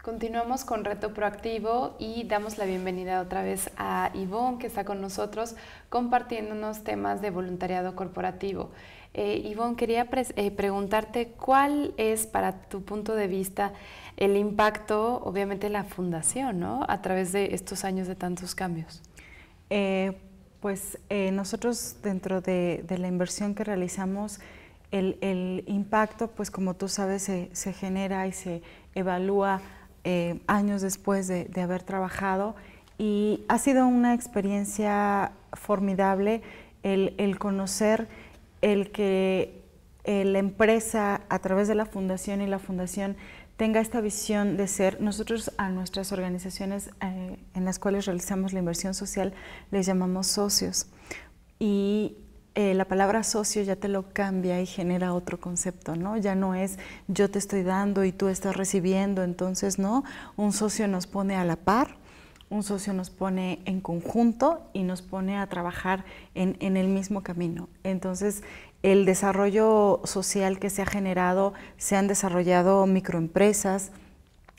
Continuamos con Reto Proactivo y damos la bienvenida otra vez a Ivonne, que está con nosotros compartiéndonos temas de voluntariado corporativo. Eh, quería eh, preguntarte cuál es para tu punto de vista el impacto, obviamente, la fundación, ¿no? A través de estos años de tantos cambios. Eh, pues eh, nosotros dentro de, la inversión que realizamos, el, impacto, pues como tú sabes, se, genera y se evalúa eh, años después de, haber trabajado y ha sido una experiencia formidable el, conocer, el que eh, la empresa a través de la fundación y la fundación tenga esta visión de ser, nosotros a nuestras organizaciones eh, en las cuales realizamos la inversión social les llamamos socios y eh, la palabra socio ya te lo cambia y genera otro concepto, ¿no? Ya no es yo te estoy dando y tú estás recibiendo, entonces no, un socio nos pone a la par un socio nos pone en conjunto y nos pone a trabajar en, el mismo camino. Entonces, el desarrollo social que se ha generado, se han desarrollado microempresas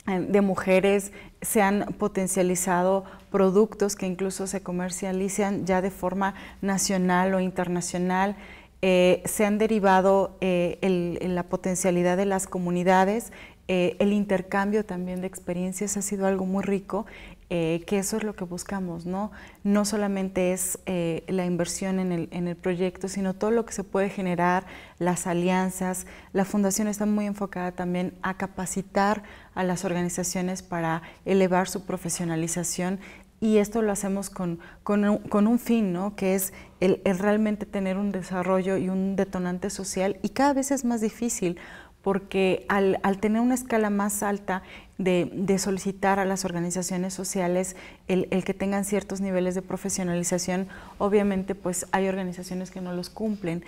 eh, de mujeres, se han potencializado productos que incluso se comercializan ya de forma nacional o internacional. Eh, se han derivado en eh, la potencialidad de las comunidades eh, el intercambio también de experiencias ha sido algo muy rico, eh, que eso es lo que buscamos, ¿no? No solamente es eh, la inversión en el, proyecto, sino todo lo que se puede generar, las alianzas. La fundación está muy enfocada también a capacitar a las organizaciones para elevar su profesionalización y esto lo hacemos con, un, fin, ¿no? que es realmente tener un desarrollo y un detonante social y cada vez es más difícil porque al, tener una escala más alta de, solicitar a las organizaciones sociales el, el, que tengan ciertos niveles de profesionalización. Obviamente, pues hay organizaciones que no los cumplen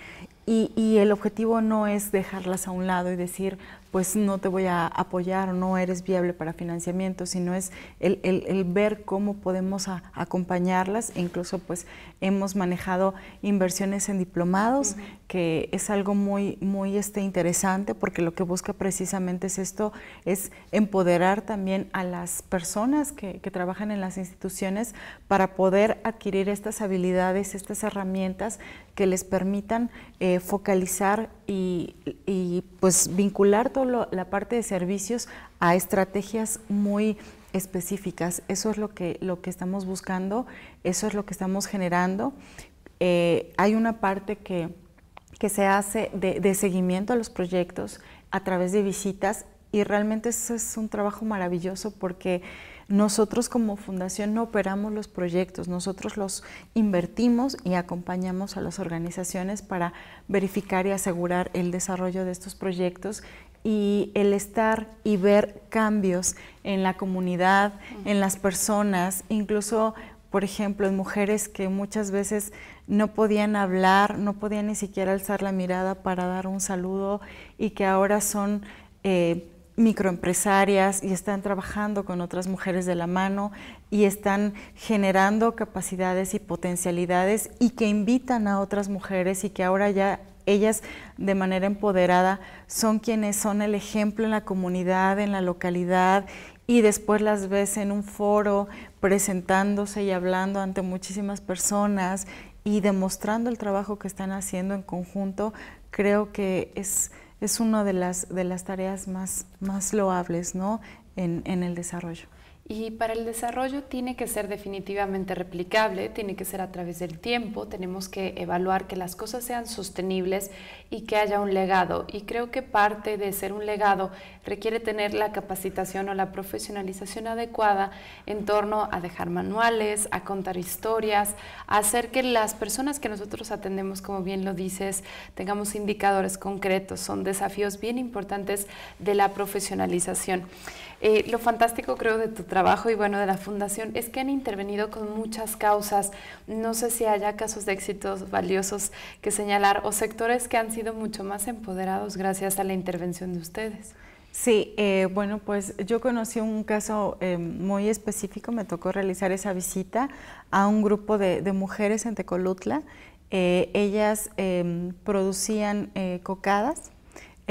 y, el objetivo no es dejarlas a un lado y decir, pues no te voy a apoyar no eres viable para financiamiento, sino es el, ver cómo podemos acompañarlas. E incluso pues hemos manejado inversiones en diplomados, que es algo muy, muy este, interesante porque lo que busca precisamente es esto, es empoderar también a las personas que trabajan en las instituciones para poder adquirir estas habilidades, estas herramientas que les permitan eh, focalizar y, pues vincular toda la parte de servicios a estrategias muy específicas. Eso es lo que, lo que estamos buscando, eso es lo que estamos generando. Eh, hay una parte que, que se hace de, de seguimiento a los proyectos a través de visitas y realmente eso es un trabajo maravilloso porque nosotros como fundación no operamos los proyectos, nosotros los invertimos y acompañamos a las organizaciones para verificar y asegurar el desarrollo de estos proyectos y el estar y ver cambios en la comunidad, en las personas, incluso, por ejemplo, en mujeres que muchas veces no podían hablar, no podían ni siquiera alzar la mirada para dar un saludo y que ahora son... Eh, microempresarias y están trabajando con otras mujeres de la mano y están generando capacidades y potencialidades y que invitan a otras mujeres y que ahora ya ellas de manera empoderada son quienes son el ejemplo en la comunidad, en la localidad y después las ves en un foro presentándose y hablando ante muchísimas personas y demostrando el trabajo que están haciendo en conjunto, creo que es es una de las, de las tareas más, más loables ¿no? en, en el desarrollo. Y para el desarrollo tiene que ser definitivamente replicable, tiene que ser a través del tiempo, tenemos que evaluar que las cosas sean sostenibles y que haya un legado. Y creo que parte de ser un legado requiere tener la capacitación o la profesionalización adecuada en torno a dejar manuales, a contar historias, a hacer que las personas que nosotros atendemos, como bien lo dices, tengamos indicadores concretos. Son desafíos bien importantes de la profesionalización. Eh, lo fantástico creo de tu trabajo y bueno de la fundación es que han intervenido con muchas causas. No sé si haya casos de éxitos valiosos que señalar o sectores que han sido mucho más empoderados gracias a la intervención de ustedes. Sí, eh, bueno, pues yo conocí un caso eh, muy específico, me tocó realizar esa visita a un grupo de, mujeres en Tecolutla. Eh, ellas producían cocadas,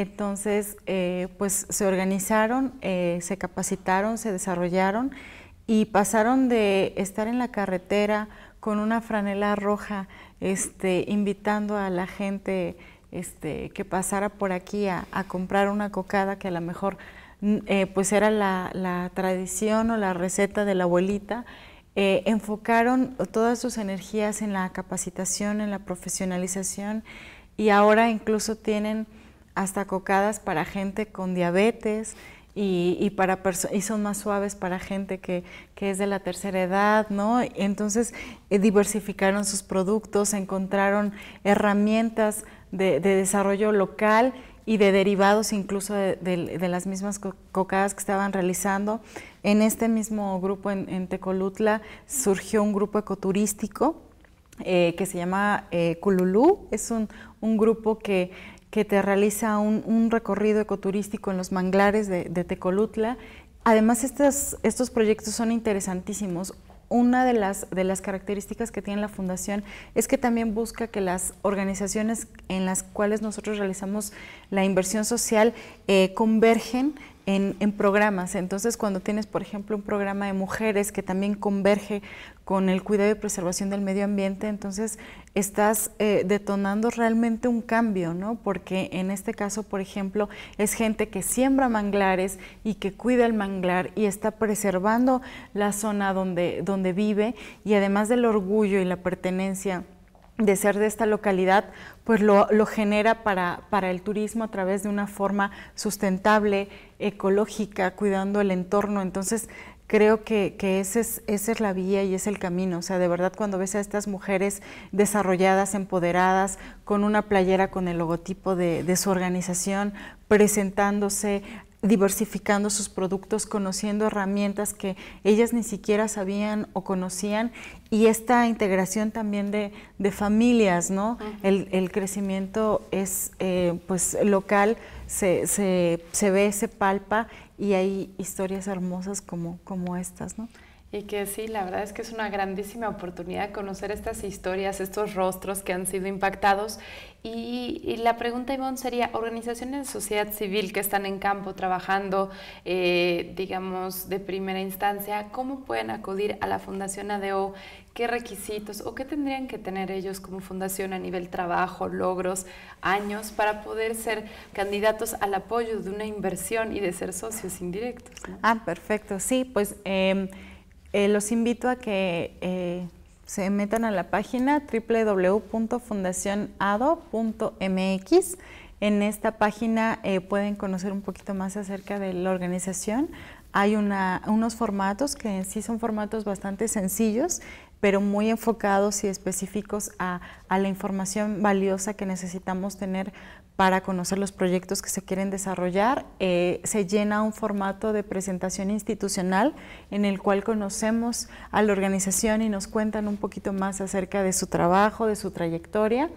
entonces, eh, pues se organizaron, eh, se capacitaron, se desarrollaron y pasaron de estar en la carretera con una franela roja, este, invitando a la gente este, que pasara por aquí a, comprar una cocada que a lo mejor mm, eh, pues era la, tradición o la receta de la abuelita, enfocaron todas sus energías en la capacitación, en la profesionalización y ahora incluso tienen hasta cocadas para gente con diabetes y, y para y son más suaves para gente que, es de la tercera edad, ¿no? Entonces eh, diversificaron sus productos, encontraron herramientas de, desarrollo local y de derivados incluso de, las mismas cocadas que estaban realizando. En este mismo grupo en, Tecolutla surgió un grupo ecoturístico eh, que se llama eh, Cululú. Es un, un grupo que que te realiza un, un recorrido ecoturístico en los manglares de, Tecolutla. Además, estos proyectos son interesantísimos una de las, de las características que tiene la fundación es que también busca que las organizaciones en las cuales nosotros realizamos la inversión social eh, convergen en, programas. Entonces, cuando tienes, por ejemplo, un programa de mujeres que también converge con el cuidado y preservación del medio ambiente, entonces estás eh, detonando realmente un cambio, ¿no? Porque en este caso, por ejemplo, es gente que siembra manglares y que cuida el manglar y está preservando la zona donde, donde vive y además del orgullo y la pertenencia de ser de esta localidad, pues lo, genera para, para, el turismo a través de una forma sustentable, ecológica, cuidando el entorno. Entonces, creo que, ese es, esa es la vía y es el camino. O sea, de verdad, cuando ves a estas mujeres desarrolladas, empoderadas, con una playera con el logotipo de, de su organización, presentándose, diversificando sus productos, conociendo herramientas que ellas ni siquiera sabían o conocían y esta integración también de, familias, ¿no? el, crecimiento es eh, pues, local, se, se, ve, se palpa y hay historias hermosas como, como estas, ¿no? Y que sí, la verdad es que es una grandísima oportunidad conocer estas historias, estos rostros que han sido impactados. Y, y la pregunta, Ivonne, sería, organizaciones de sociedad civil que están en campo trabajando, eh, digamos, de primera instancia, ¿cómo pueden acudir a la Fundación ADO? ¿Qué requisitos o qué tendrían que tener ellos como fundación a nivel trabajo, logros, años, para poder ser candidatos al apoyo de una inversión y de ser socios indirectos? Ah, perfecto, sí, pues... Em, eh, los invito a que eh, se metan a la página www.fundacionado.mx. En esta página eh, pueden conocer un poquito más acerca de la organización. Hay unos formatos que en sí son formatos bastante sencillos pero muy enfocados y específicos a, la información valiosa que necesitamos tener para conocer los proyectos que se quieren desarrollar. Eh, se llena un formato de presentación institucional en el cual conocemos a la organización y nos cuentan un poquito más acerca de su trabajo, de su trayectoria.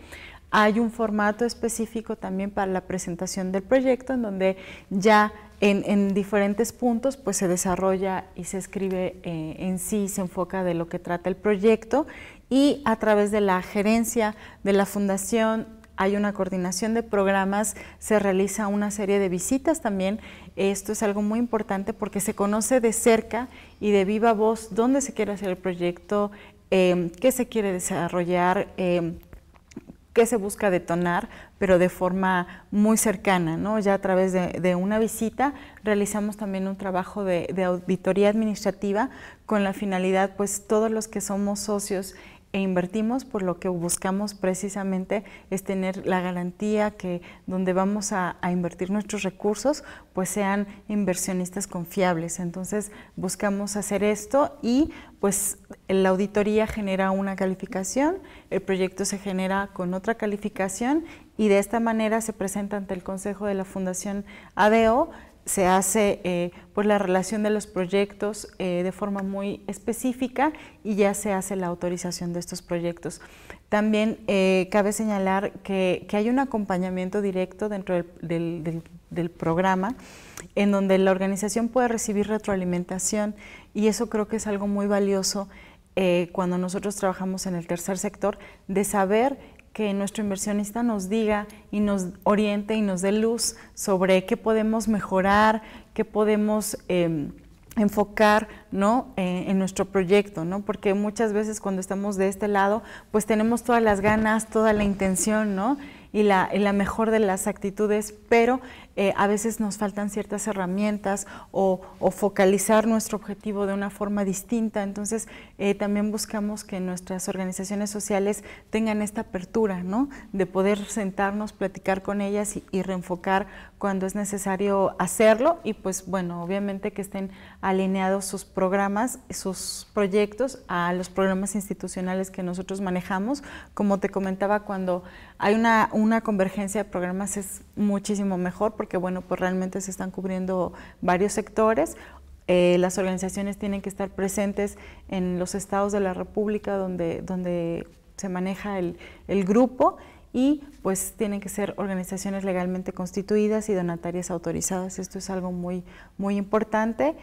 Hay un formato específico también para la presentación del proyecto en donde ya en, diferentes puntos, pues se desarrolla y se escribe eh, en sí, se enfoca de lo que trata el proyecto y a través de la gerencia de la fundación hay una coordinación de programas, se realiza una serie de visitas también. Esto es algo muy importante porque se conoce de cerca y de viva voz dónde se quiere hacer el proyecto, eh, qué se quiere desarrollar. Eh, que se busca detonar, pero de forma muy cercana, ¿no? Ya a través de, una visita realizamos también un trabajo de, de, auditoría administrativa con la finalidad, pues todos los que somos socios e invertimos, por lo que buscamos precisamente es tener la garantía que donde vamos a, invertir nuestros recursos, pues sean inversionistas confiables. Entonces buscamos hacer esto y pues la auditoría genera una calificación, el proyecto se genera con otra calificación y de esta manera se presenta ante el Consejo de la Fundación ADEO se hace eh, pues, la relación de los proyectos eh, de forma muy específica y ya se hace la autorización de estos proyectos. También eh, cabe señalar que, hay un acompañamiento directo dentro del, del, programa en donde la organización puede recibir retroalimentación y eso creo que es algo muy valioso cuando nosotros trabajamos en el tercer sector de saber que nuestro inversionista nos diga y nos oriente y nos dé luz sobre qué podemos mejorar, qué podemos em, enfocar ¿no? Eh, en nuestro proyecto, ¿no? porque muchas veces cuando estamos de este lado, pues tenemos todas las ganas, toda la intención ¿no? y, la, y la mejor de las actitudes, pero eh, a veces nos faltan ciertas herramientas o, focalizar nuestro objetivo de una forma distinta. Entonces, eh, también buscamos que nuestras organizaciones sociales tengan esta apertura, ¿no? De poder sentarnos, platicar con ellas y, reenfocar cuando es necesario hacerlo y pues bueno, obviamente que estén alineados sus programas, sus proyectos a los programas institucionales que nosotros manejamos. Como te comentaba, cuando hay una, una convergencia de programas es muchísimo mejor porque bueno, pues realmente se están cubriendo varios sectores. Eh, las organizaciones tienen que estar presentes en los estados de la República donde, donde se maneja el, grupo y pues tienen que ser organizaciones legalmente constituidas y donatarias autorizadas. Esto es algo muy, muy importante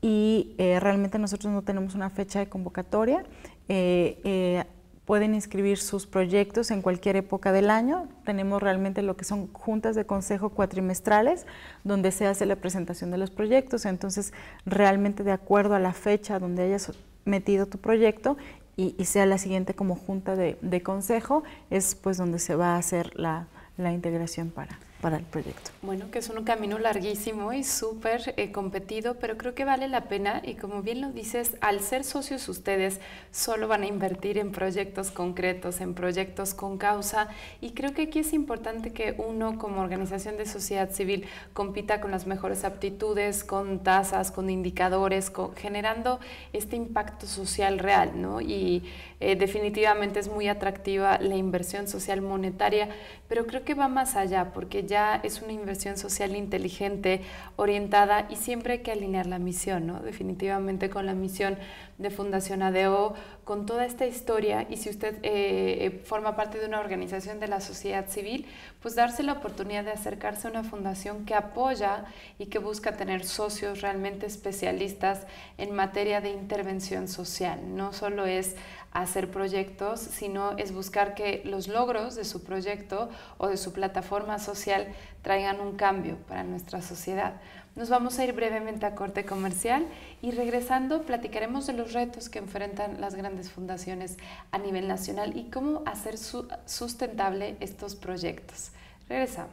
y eh, realmente nosotros no tenemos una fecha de convocatoria. Eh, pueden inscribir sus proyectos en cualquier época del año. Tenemos realmente lo que son juntas de consejo cuatrimestrales, donde se hace la presentación de los proyectos. Entonces, realmente de acuerdo a la fecha donde hayas metido tu proyecto y, sea la siguiente como junta de, consejo, es pues donde se va a hacer la integración para para el proyecto. Bueno, que es un camino larguísimo y súper eh, competido, pero creo que vale la pena y como bien lo dices, al ser socios ustedes solo van a invertir en proyectos concretos, en proyectos con causa y creo que aquí es importante que uno como organización de sociedad civil compita con las mejores aptitudes, con tasas, con indicadores, con, generando este impacto social real, ¿no? Y eh, definitivamente es muy atractiva la inversión social monetaria, pero creo que va más allá porque ya es una inversión social inteligente, orientada y siempre hay que alinear la misión, ¿no? Definitivamente con la misión de Fundación ADO, con toda esta historia y si usted eh, eh, forma parte de una organización de la sociedad civil, pues darse la oportunidad de acercarse a una fundación que apoya y que busca tener socios realmente especialistas en materia de intervención social. No solo es hacer proyectos, sino es buscar que los logros de su proyecto o de su plataforma social traigan un cambio para nuestra sociedad. Nos vamos a ir brevemente a corte comercial y regresando platicaremos de los retos que enfrentan las grandes fundaciones a nivel nacional y cómo hacer sustentable estos proyectos. Regresamos.